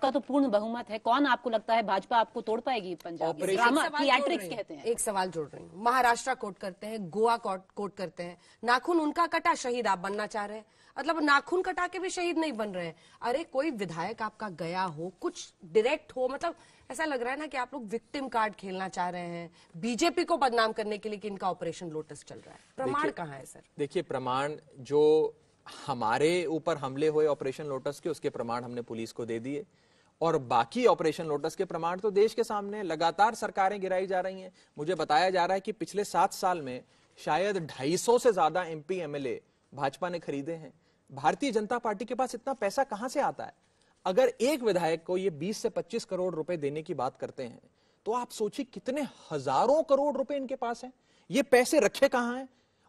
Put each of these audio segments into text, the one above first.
आपका तो पूर्ण बहुमत है कौन आपको लगता है भाजपा आपको तोड़ पाएगी पंजाब थिएट्रिक्स कहते हैं एक सवाल जोड़ रही हूँ महाराष्ट्र कोर्ट करते हैं गोवा कोर्ट करते हैं नाखून उनका कटा शहीद आप बनना चाह रहे हैं मतलब नाखून कटा के भी शहीद नहीं बन रहे अरे कोई विधायक आपका गया हो कुछ डायरेक्ट हो मतलब ऐसा लग रहा है ना कि आप लोग विक्टिम कार्ड खेलना चाह रहे हैं बीजेपी को बदनाम करने के लिए कि इनका ऑपरेशन लोटस चल रहा है प्रमाण कहाँ है सर देखिए प्रमाण जो हमारे ऊपर हमले हुए ऑपरेशन लोटस के उसके प्रमाण हमने पुलिस को दे दिए और बाकी ऑपरेशन लोटस के प्रमाण तो देश के सामने लगातार सरकारें गिराई जा रही हैं मुझे बताया जा रहा है कि पिछले सात साल में शायद 250 से ज्यादा एमपी एमएलए भाजपा ने खरीदे हैं भारतीय जनता पार्टी के पास इतना पैसा कहां से आता है अगर एक विधायक को ये 20 से 25 करोड़ रुपए देने की बात करते हैं तो आप सोचिए कितने हजारों करोड़ रुपए इनके पास हैं ये पैसे रखे कहां हैं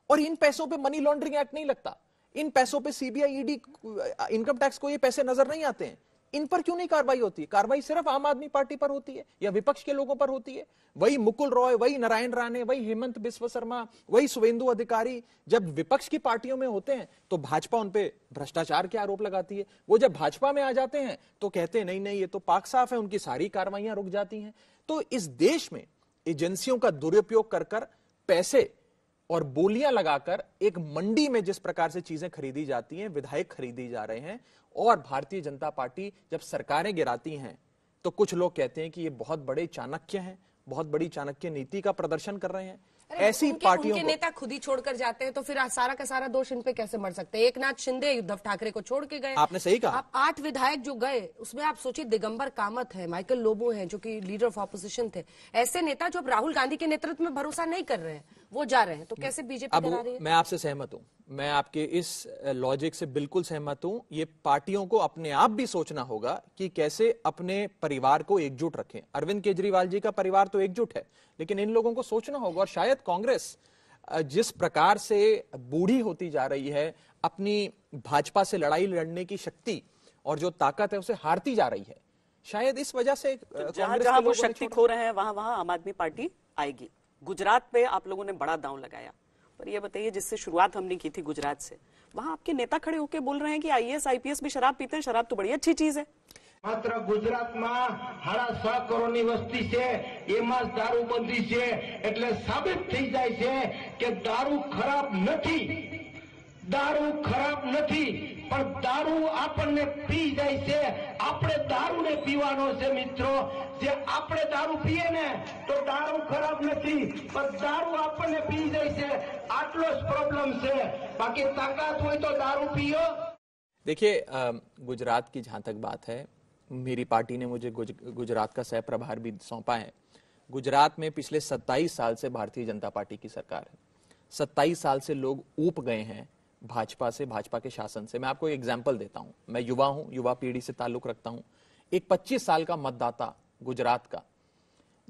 और इन पैसों पे मनी लॉन्ड्रिंग एक्ट नहीं लगता इन पैसों पे CBI ED e income tax को ये पैसे नजर नहीं आते हैं इन पर क्यों नहीं कार्रवाई होती कार्रवाई सिर्फ आम आदमी पार्टी पर होती है या विपक्ष के लोगों पर होती है वही मुकुल रॉय वही नारायण राणे वही हेमंत बिस्व शर्मा वही सुवेंदु अधिकारी जब विपक्ष की पार्टियों में होते हैं तो भाजपा उनपे भ्रष्टाचार के आरोप लगाती है वो जब भाजपा में आ जाते हैं तो कहते हैं नहीं नहीं ये तो पाक साफ है उनकी सारी कार्रवाइयां रुक जाती हैं तो इस देश में एजेंसियों का दुरुपयोग कर पैसे और बोलियां लगाकर एक मंडी में जिस प्रकार से चीजें खरीदी जाती हैं विधायक खरीदी जा रहे हैं और भारतीय जनता पार्टी जब सरकारें गिराती हैं तो कुछ लोग कहते हैं कि ये बहुत बड़े चाणक्य हैं बहुत बड़ी चाणक्य नीति का प्रदर्शन कर रहे हैं ऐसी पार्टियों के नेता खुद ही छोड़कर जाते हैं तो फिर सारा का सारा दोष इन पे कैसे मर सकते हैं एक नाथ शिंदे उद्धव ठाकरे को छोड़ के गए आपने सही कहा आप आठ विधायक जो गए उसमें आप सोचिए दिगंबर कामत है माइकल लोबो है जो कि लीडर ऑफ ऑपोजिशन थे ऐसे नेता जो अब राहुल गांधी के नेतृत्व में भरोसा नहीं कर रहे हैं वो जा रहे हैं तो कैसे बीजेपी अब रही है? मैं आपसे सहमत हूँ मैं आपके इस लॉजिक से बिल्कुल सहमत हूँ ये पार्टियों को अपने आप भी सोचना होगा कि कैसे अपने परिवार को एकजुट रखें अरविंद केजरीवाल जी का परिवार तो एकजुट है लेकिन इन लोगों को सोचना होगा और शायद कांग्रेस जिस प्रकार से बूढ़ी होती जा रही है अपनी भाजपा से लड़ाई लड़ने की शक्ति और जो ताकत है उसे हारती जा रही है शायद इस वजह से जहां तो जहां वो शक्ति खो रहे हैं वहां वहां आम आदमी पार्टी आएगी गुजरात पे आप लोगों ने बड़ा दांव लगाया पर ये बताइए जिससे शुरुआत हमने की थी गुजरात से वहां आपके नेता खड़े होकर बोल रहे हैं कि आईएएस आईपीएस भी शराब पीते हैं शराब तो बड़ी अच्छी चीज है માત્ર ગુજરાતમાં સાડા છ કરોડની વસ્તી છે એમાં જ દારૂબંધી से એટલે साबित थी जाए છે કે દારૂ ખરાબ નથી दारू खराब नहीं पर दारू आपने पी जाए છે આપણે દારૂને પીવાનો છે મિત્રો જે આપણે દારૂ પીએ ને તો દારૂ ખરાબ નથી પણ દારૂ આપણને પી જાય છે આટલો જ પ્રોબ્લેમ છે બાકી તાકાત હોય दारू पियो देखिए गुजरात की जहाँ तक बात है मेरी पार्टी ने मुझे गुज, गुजरात का सह प्रभार भी सौंपा है गुजरात में पिछले 27 साल से भारतीय जनता पार्टी की सरकार है 27 साल से लोग ऊप गए हैं भाजपा से भाजपा के शासन से मैं आपको एक एग्जाम्पल देता हूं मैं युवा हूं युवा पीढ़ी से ताल्लुक रखता हूँ एक 25 साल का मतदाता गुजरात का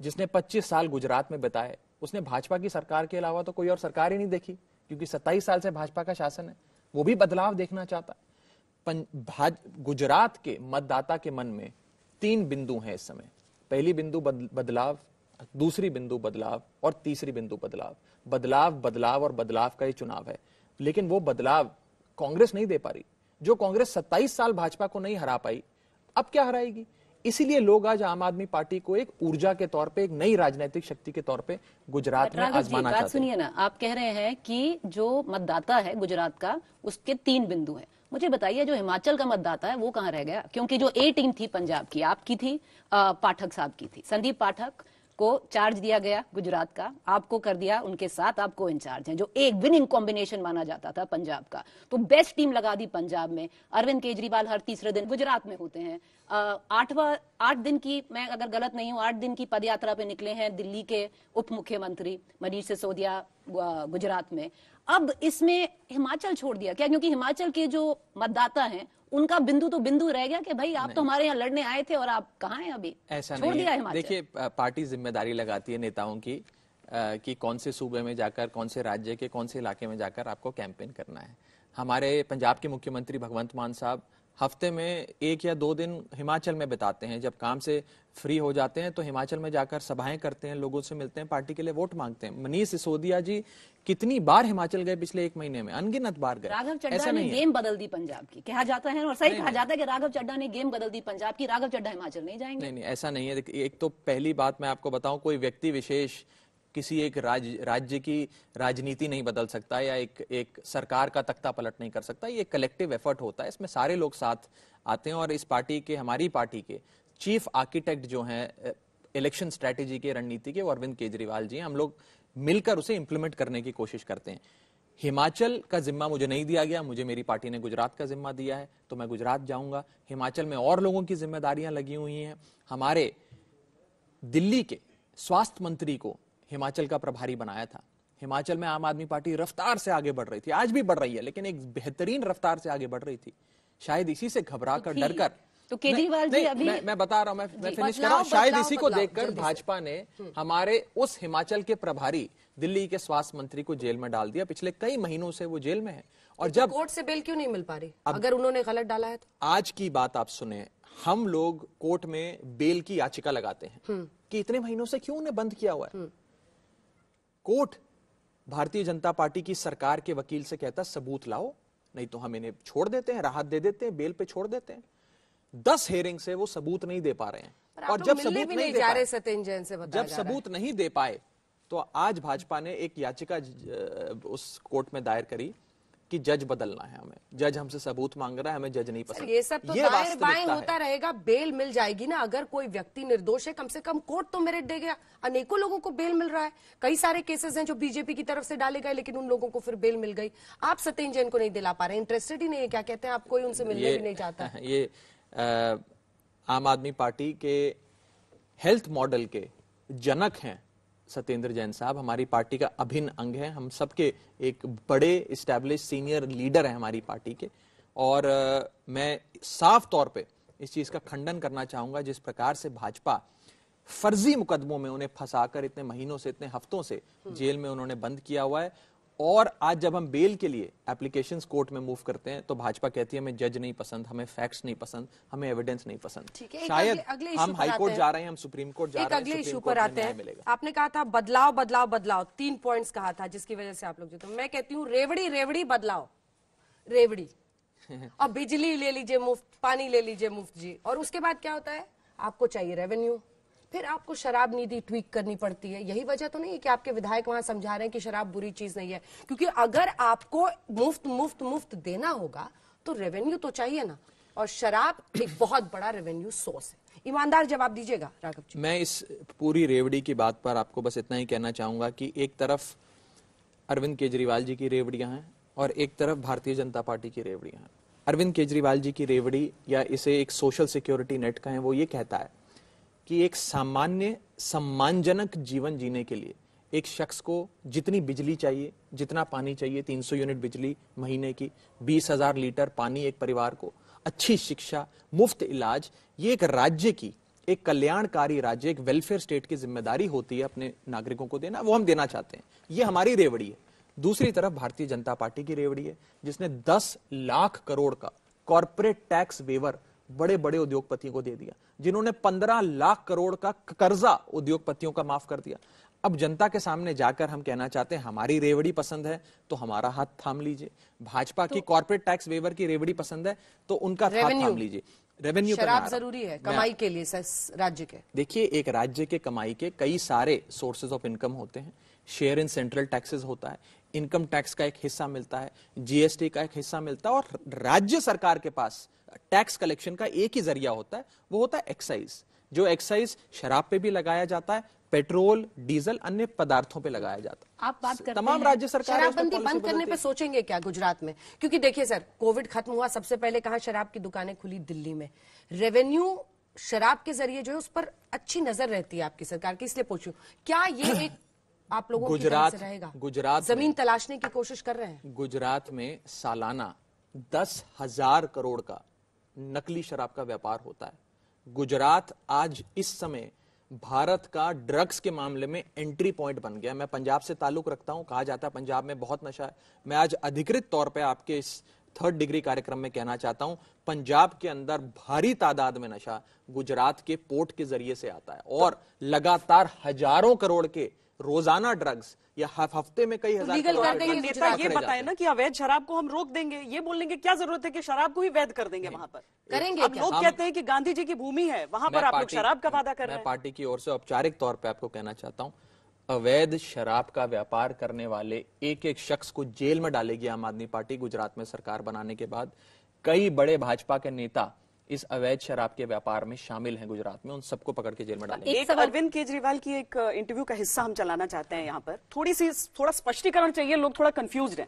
जिसने 25 साल गुजरात में बिताए उसने भाजपा की सरकार के अलावा तो कोई और सरकार ही नहीं देखी क्योंकि 27 साल से भाजपा का शासन है वो भी बदलाव देखना चाहता है गुजरात के मतदाता के मन में तीन बिंदु हैं इस समय पहली बिंदु बदलाव दूसरी बिंदु बदलाव और तीसरी बिंदु बदलाव बदलाव बदलाव और बदलाव का ही चुनाव है लेकिन वो बदलाव कांग्रेस नहीं दे पा रही जो कांग्रेस 27 साल भाजपा को नहीं हरा पाई अब क्या हराएगी इसीलिए लोग आज आम आदमी पार्टी को एक ऊर्जा के तौर पे एक नई राजनीतिक शक्ति के तौर पे गुजरात में आजमाना चाहते सुनिए ना आप कह रहे हैं कि जो मतदाता है गुजरात का उसके तीन बिंदु है मुझे बताइए जो हिमाचल का मतदाता है वो कहाँ रह गया क्योंकि जो ए टीम थी पंजाब की आपकी थी पाठक साहब की थी संदीप पाठक आपको चार्ज दिया गया गुजरात का आपको कर दिया उनके साथ आपको इंचार्ज हैं जो एक विनिंग कॉम्बिनेशन माना जाता था पंजाब का तो बेस्ट टीम लगा दी पंजाब में अरविंद केजरीवाल हर तीसरे दिन गुजरात में होते हैं आठवा आठ दिन की मैं अगर गलत नहीं हूं आठ दिन की पदयात्रा पे निकले हैं दिल्ली के उप मुख्यमंत्री मनीष सिसोदिया गुजरात में अब इसमें हिमाचल छोड़ दिया क्या क्योंकि हिमाचल के जो मतदाता हैं उनका बिंदु तो बिंदु रह गया कि भाई आप तो हमारे यहाँ लड़ने आए थे और आप कहा हैं अभी ऐसा छोड़ दिया हिमाचल देखिए पार्टी जिम्मेदारी लगाती है नेताओं की कि कौन से सूबे में जाकर कौन से राज्य के कौन से इलाके में जाकर आपको कैंपेन करना है हमारे पंजाब के मुख्यमंत्री भगवंत मान साहब हफ्ते में एक या दो दिन हिमाचल में बिताते हैं जब काम से फ्री हो जाते हैं तो हिमाचल में जाकर सभाएं करते हैं लोगों से मिलते हैं पार्टी के लिए वोट मांगते हैं मनीष सिसोदिया जी कितनी बार हिमाचल गए पिछले एक महीने में अनगिनत बार गए राघव चड्डा ने गेम बदल दी पंजाब की कहा जाता है और सही कहा जाता है कि राघव चड्डा ने गेम बदल दी पंजाब की राघव चड्डा हिमाचल नहीं जाएंगे नहीं नहीं ऐसा नहीं है एक तो पहली बात मैं आपको बताऊं कोई व्यक्ति विशेष किसी एक राज, राज्य की राजनीति नहीं बदल सकता या एक एक सरकार का तख्ता पलट नहीं कर सकता ये कलेक्टिव एफर्ट होता है इसमें सारे लोग साथ आते हैं और इस पार्टी के हमारी पार्टी के चीफ आर्किटेक्ट जो हैं इलेक्शन स्ट्रेटेजी के रणनीति के वो अरविंद केजरीवाल जी हैं हम लोग मिलकर उसे इम्प्लीमेंट करने की कोशिश करते हैं हिमाचल का जिम्मा मुझे नहीं दिया गया मुझे मेरी पार्टी ने गुजरात का जिम्मा दिया है तो मैं गुजरात जाऊंगा हिमाचल में और लोगों की जिम्मेदारियां लगी हुई हैं हमारे दिल्ली के स्वास्थ्य मंत्री को हिमाचल का प्रभारी बनाया था हिमाचल में आम आदमी पार्टी रफ्तार से आगे बढ़ रही थी आज भी बढ़ रही है लेकिन एक बेहतरीन रफ्तार से आगे बढ़ रही थी शायद इसी से घबरा कर तो डर कर तो केजरीवाल जी अभी मैं, मैं बता रहा हूं मैं, मैं फिनिश कर रहा हूं शायद इसी को देखकर भाजपा ने हम्म। हमारे उस हिमाचल के प्रभारी दिल्ली के स्वास्थ्य मंत्री को जेल में डाल दिया पिछले कई महीनों से वो जेल में है और तो जब कोर्ट से बेल क्यों नहीं मिल पा रही अगर उन्होंने गलत डाला है तो आज की बात आप सुने हम लोग कोर्ट में बेल की याचिका लगाते हैं हम्म। कि इतने महीनों से क्यों उन्हें बंद किया हुआ है हम्म। कोर्ट भारतीय जनता पार्टी की सरकार के वकील से कहता सबूत लाओ नहीं तो हम इन्हें छोड़ देते हैं राहत दे देते हैं बेल पे छोड़ देते हैं दस हेयरिंग से वो सबूत नहीं दे पा रहे हैं और जब सबूत नहीं, नहीं दे रहे सत्यन जैन से जब सबूत नहीं दे पाए तो आज भाजपा ने एक याचिका उस कोर्ट में दायर करी कि जज बदलना है हमें जज हमसे सबूत मांग रहा है हमें जज नहीं पसंद ये सब तो ये दायर बाएं होता रहेगा बेल मिल जाएगी ना अगर कोई व्यक्ति निर्दोष है कम से कम कोर्ट तो मेरिट दे गया अनेकों लोगों को बेल मिल रहा है कई सारे केसेस हैं जो बीजेपी की तरफ से डाले गए लेकिन उन लोगों को फिर बेल मिल गई आप सत्यन जैन को नहीं दिला पा रहे इंटरेस्टेड ही नहीं है क्या कहते हैं आप कोई उनसे मिलने भी नहीं चाहता ये आम आदमी पार्टी के हेल्थ मॉडल के जनक हैं सत्येंद्र जैन साहब हमारी पार्टी का अभिन्न अंग है हम सबके एक बड़े इस्टेब्लिश सीनियर लीडर हैं हमारी पार्टी के और आ, मैं साफ तौर पे इस चीज़ का खंडन करना चाहूंगा जिस प्रकार से भाजपा फर्जी मुकदमों में उन्हें फंसाकर इतने महीनों से इतने हफ्तों से जेल में उन्होंने बंद किया हुआ है और आज जब हम बेल के लिए एप्लीकेशन कोर्ट में मूव करते हैं तो भाजपा कहती है हमें जज नहीं पसंद हमें फैक्ट्स नहीं पसंद हमें एविडेंस नहीं पसंद ठीक है शायद अगले, अगले हम हाई कोर्ट जा रहे हैं हम सुप्रीम कोर्ट जा रहे हैं अगले इशू पर आते हैं आपने कहा था बदलाव बदलाव बदलाव तीन पॉइंट कहा था जिसकी वजह से आप लोग जीते मैं कहती हूँ रेवड़ी रेवड़ी बदलाव रेवड़ी और बिजली ले लीजिए मुफ्त पानी ले लीजिए मुफ्त जी और उसके बाद क्या होता है आपको चाहिए रेवेन्यू फिर आपको शराब नीति ट्वीक करनी पड़ती है यही वजह तो नहीं है कि आपके विधायक वहां समझा रहे हैं कि शराब बुरी चीज नहीं है क्योंकि अगर आपको मुफ्त मुफ्त मुफ्त देना होगा तो रेवेन्यू तो चाहिए ना और शराब एक बहुत बड़ा रेवेन्यू सोर्स है ईमानदार जवाब दीजिएगा राघव जी मैं इस पूरी रेवड़ी की बात पर आपको बस इतना ही कहना चाहूंगा कि एक तरफ अरविंद केजरीवाल जी की रेवड़ियां हैं और एक तरफ भारतीय जनता पार्टी की रेवड़ियां हैं अरविंद केजरीवाल जी की रेवड़ी या इसे एक सोशल सिक्योरिटी नेट कहें वो ये कहता है कि एक सामान्य सम्मानजनक जीवन जीने के लिए एक शख्स को जितनी बिजली चाहिए जितना पानी चाहिए 300 यूनिट बिजली महीने की बीस हजार लीटर पानी एक परिवार को अच्छी शिक्षा मुफ्त इलाज ये एक राज्य की एक कल्याणकारी राज्य एक वेलफेयर स्टेट की जिम्मेदारी होती है अपने नागरिकों को देना वो हम देना चाहते हैं ये हमारी रेवड़ी है दूसरी तरफ भारतीय जनता पार्टी की रेवड़ी है जिसने दस लाख करोड़ का कॉरपोरेट टैक्स वेवर बड़े बड़े उद्योगपतियों को दे दिया जिन्होंने पंद्रह लाख करोड़ का कर्जा उद्योगपतियों का माफ कर दिया अब जनता के सामने जाकर हम कहना चाहते हैं हमारी रेवड़ी पसंद है तो हमारा हाथ थाम लीजिए भाजपा तो, की कॉर्पोरेट टैक्स वेवर की रेवड़ी पसंद है तो उनका हाथ थाम लीजिए रेवेन्यू शराब जरूरी है कमाई के लिए राज्य के देखिए एक राज्य के कमाई के कई सारे सोर्सेज ऑफ इनकम होते हैं शेयर इन सेंट्रल टैक्सेस होता है इनकम टैक्स का एक हिस्सा मिलता है जीएसटी का एक हिस्सा मिलता है और राज्य सरकार के पास टैक्स कलेक्शन का एक ही जरिया होता है वो होता है एक्साइज जो एक्साइज शराब पे भी लगाया जाता है पेट्रोल डीजल अन्य पदार्थों पे लगाया जाता है आप बात करते तमाम राज्य सरकार बंदी बंद करने पे सोचेंगे क्या गुजरात में क्योंकि देखिए सर कोविड खत्म हुआ सबसे पहले कहा शराब की दुकानें खुली दिल्ली में रेवेन्यू शराब के जरिए जो है उस पर अच्छी नजर रहती है आपकी सरकार की इसलिए पूछू क्या ये एक आप लोगों गुजरात रहेगा गुजरात जमीन तलाशने की कोशिश कर रहे हैं गुजरात में सालाना दस हजार करोड़ का नकली शराब का व्यापार होता है गुजरात आज इस समय भारत का ड्रग्स के मामले में एंट्री पॉइंट बन गया मैं पंजाब से ताल्लुक रखता हूं कहा जाता है पंजाब में बहुत नशा है मैं आज अधिकृत तौर पे आपके इस थर्ड डिग्री कार्यक्रम में कहना चाहता हूं पंजाब के अंदर भारी तादाद में नशा गुजरात के पोर्ट के जरिए से आता है और लगातार हजारों करोड़ के रोजाना ड्रग्स या हफ्ते में कई तो हजार तो नेता ये बताए ना कि अवैध शराब को हम रोक देंगे ये बोलने की क्या जरूरत है कि शराब को ही वैध कर देंगे वहाँ पर करेंगे अब लोग कहते हैं कि गांधी जी की भूमि है वहाँ पर आप लोग शराब का वादा कर रहे हैं पार्टी की ओर से औपचारिक तौर पर आपको कहना चाहता हूँ अवैध शराब का व्यापार करने वाले एक एक शख्स को जेल में डालेगी आम आदमी पार्टी गुजरात में सरकार बनाने के बाद कई बड़े भाजपा के नेता इस अवैध शराब के व्यापार में शामिल हैं गुजरात में उन सबको पकड़ के जेल में डाले एक, अरविंद केजरीवाल की एक इंटरव्यू का हिस्सा हम चलाना चाहते हैं यहाँ पर थोड़ी सी थोड़ा स्पष्टीकरण चाहिए लोग थोड़ा कंफ्यूज हैं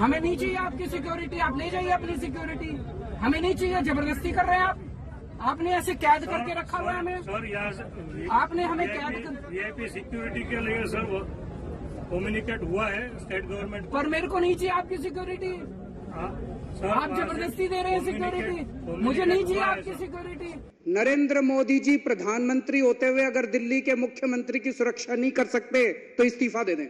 हमें नहीं चाहिए आपकी सिक्योरिटी आप ले जाइए अपनी सिक्योरिटी हमें नहीं चाहिए जबरदस्ती कर रहे हैं आप आपने ऐसे कैद करके रखा हुआ हमें सर यहाँ आपने हमें कैद कर सिक्योरिटी के लिए सर कम्युनिकेट हुआ है स्टेट गवर्नमेंट पर मेरे को नहीं चाहिए आपकी सिक्योरिटी आप जबरदस्ती दे रहे हैं सिक्योरिटी मुझे नहीं चाहिए आपकी सिक्योरिटी नरेंद्र मोदी जी प्रधानमंत्री होते हुए अगर दिल्ली के मुख्यमंत्री की सुरक्षा नहीं कर सकते तो इस्तीफा दे दें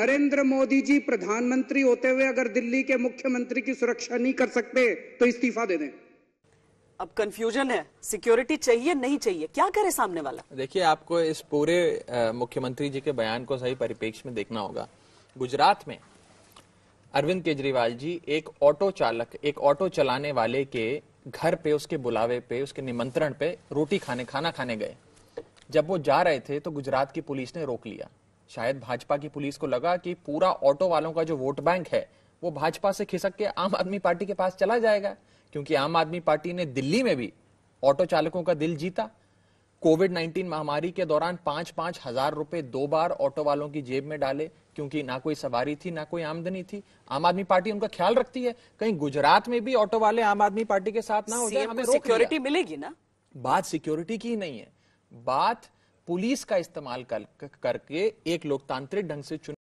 नरेंद्र मोदी जी प्रधानमंत्री होते हुए अगर दिल्ली के मुख्यमंत्री की सुरक्षा नहीं कर सकते तो इस्तीफा दे दें अब कंफ्यूजन है सिक्योरिटी चाहिए नहीं चाहिए क्या करे सामने वाला देखिए आपको इस पूरे मुख्यमंत्री जी के बयान को सही परिपेक्ष में देखना होगा गुजरात में अरविंद केजरीवाल जी एक ऑटो चालक एक ऑटो चलाने वाले के घर पे उसके बुलावे पे उसके निमंत्रण पे रोटी खाने खाना खाने गए जब वो जा रहे थे तो गुजरात की पुलिस ने रोक लिया शायद भाजपा की पुलिस को लगा कि पूरा ऑटो वालों का जो वोट बैंक है वो भाजपा से खिसक के आम आदमी पार्टी के पास चला जाएगा क्योंकि आम आदमी पार्टी ने दिल्ली में भी ऑटो चालकों का दिल जीता कोविड 19 महामारी के दौरान पांच पांच हजार रुपए दो बार ऑटो वालों की जेब में डाले क्योंकि ना कोई सवारी थी ना कोई आमदनी थी आम आदमी पार्टी उनका ख्याल रखती है कहीं गुजरात में भी ऑटो वाले आम आदमी पार्टी के साथ ना हो जाए हमें सिक्योरिटी मिलेगी ना बात सिक्योरिटी की नहीं है बात पुलिस का इस्तेमाल करके एक लोकतांत्रिक ढंग से